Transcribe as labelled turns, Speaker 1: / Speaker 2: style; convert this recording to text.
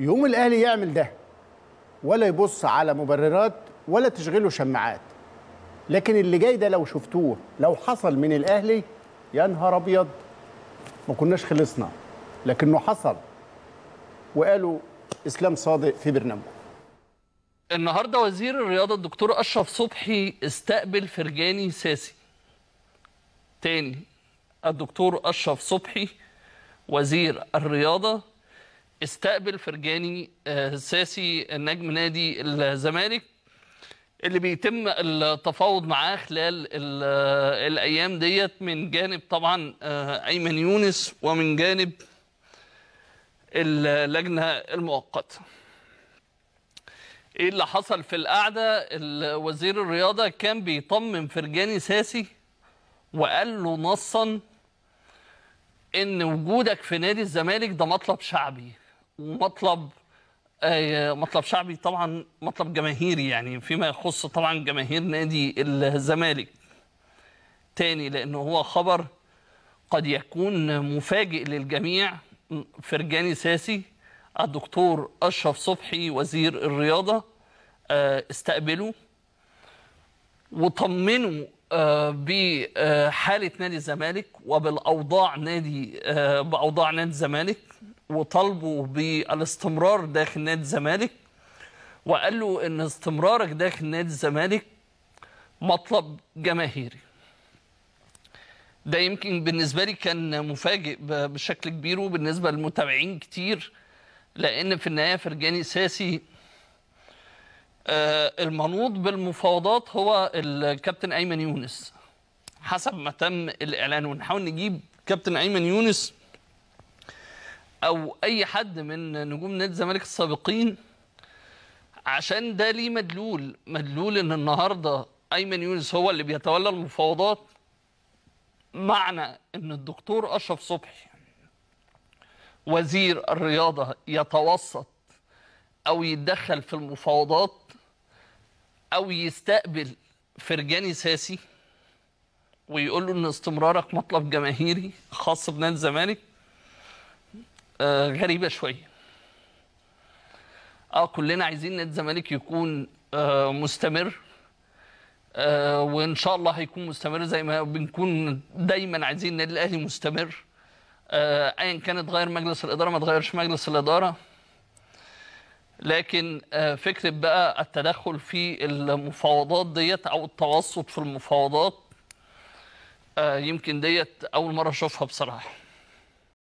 Speaker 1: يقوم الاهلي يعمل ده ولا يبص على مبررات ولا تشغله شماعات لكن اللي جاي ده لو شفتوه لو حصل من الاهلي يا نهار ابيض ما كناش خلصنا لكنه حصل وقالوا اسلام صادق في برنامجه
Speaker 2: النهارده وزير الرياضه الدكتور اشرف صبحي استقبل فرجاني ساسي تاني الدكتور اشرف صبحي وزير الرياضه استقبل فرجاني آه، ساسي نجم نادي الزمالك اللي بيتم التفاوض معاه خلال آه، الايام ديت من جانب طبعا آه، ايمن يونس ومن جانب اللجنه المؤقته ايه اللي حصل في القعده وزير الرياضه كان بيطمن فرجاني ساسي وقال له نصا ان وجودك في نادي الزمالك ده مطلب شعبي مطلب آه، مطلب شعبي طبعا مطلب جماهيري يعني فيما يخص طبعا جماهير نادي الزمالك تاني لأن هو خبر قد يكون مفاجئ للجميع فرجاني ساسي الدكتور أشرف صبحي وزير الرياضة آه، استقبله وطمنوا آه، بحالة نادي الزمالك وبالأوضاع نادي بأوضاع نادي الزمالك وطالبه بالاستمرار داخل نادي الزمالك وقال له ان استمرارك داخل نادي الزمالك مطلب جماهيري ده يمكن بالنسبه لي كان مفاجئ بشكل كبير وبالنسبه للمتابعين كتير لان في النهايه فرجاني ساسي آه، المنوط بالمفاوضات هو الكابتن ايمن يونس حسب ما تم الاعلان ونحاول نجيب كابتن ايمن يونس او اي حد من نجوم نادي الزمالك السابقين عشان ده ليه مدلول مدلول ان النهارده ايمن يونس هو اللي بيتولى المفاوضات معنى ان الدكتور اشرف صبحي وزير الرياضه يتوسط او يتدخل في المفاوضات او يستقبل فرجاني ساسي ويقول له ان استمرارك مطلب جماهيري خاص بنادي الزمالك آه، غريبه شويه اه كلنا عايزين نادي الزمالك يكون آه مستمر آه وان شاء الله هيكون مستمر زي ما بنكون دايما عايزين النادي الاهلي مستمر آه ايا كان اتغير مجلس الاداره ما اتغيرش مجلس الاداره لكن آه، فكره بقى التدخل في المفاوضات ديت او التوسط في المفاوضات آه، يمكن ديت اول مره اشوفها بصراحه